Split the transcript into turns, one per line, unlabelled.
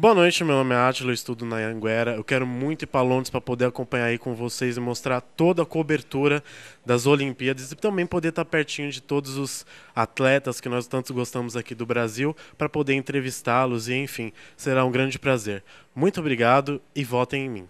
Boa noite, meu nome é Átila, eu estudo na Anguera. Eu quero muito ir para Londres para poder acompanhar aí com vocês e mostrar toda a cobertura das Olimpíadas e também poder estar tá pertinho de todos os atletas que nós tanto gostamos aqui do Brasil para poder entrevistá-los e, enfim, será um grande prazer. Muito obrigado e votem em mim.